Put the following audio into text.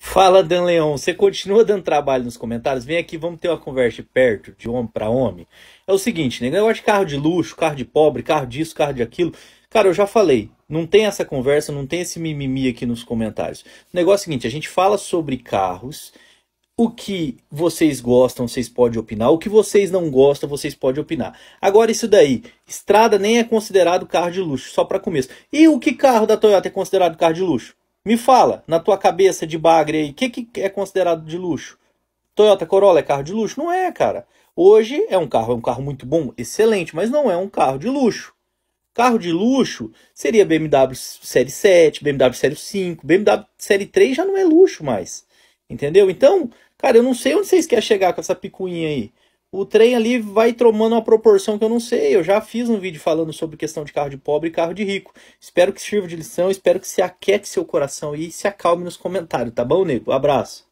Fala, Dan Leão. Você continua dando trabalho nos comentários? Vem aqui, vamos ter uma conversa perto, de homem para homem. É o seguinte, né? Negócio de carro de luxo, carro de pobre, carro disso, carro de aquilo. Cara, eu já falei, não tem essa conversa, não tem esse mimimi aqui nos comentários. O negócio é o seguinte, a gente fala sobre carros, o que vocês gostam, vocês podem opinar. O que vocês não gostam, vocês podem opinar. Agora, isso daí. Estrada nem é considerado carro de luxo, só para começo. E o que carro da Toyota é considerado carro de luxo? Me fala, na tua cabeça de bagre aí, o que, que é considerado de luxo? Toyota Corolla é carro de luxo? Não é, cara. Hoje é um carro, é um carro muito bom, excelente, mas não é um carro de luxo. Carro de luxo seria BMW Série 7, BMW Série 5, BMW Série 3 já não é luxo mais. Entendeu? Então, cara, eu não sei onde vocês querem chegar com essa picuinha aí o trem ali vai tomando uma proporção que eu não sei. Eu já fiz um vídeo falando sobre questão de carro de pobre e carro de rico. Espero que sirva de lição, espero que se aquete seu coração e se acalme nos comentários, tá bom, nego? abraço.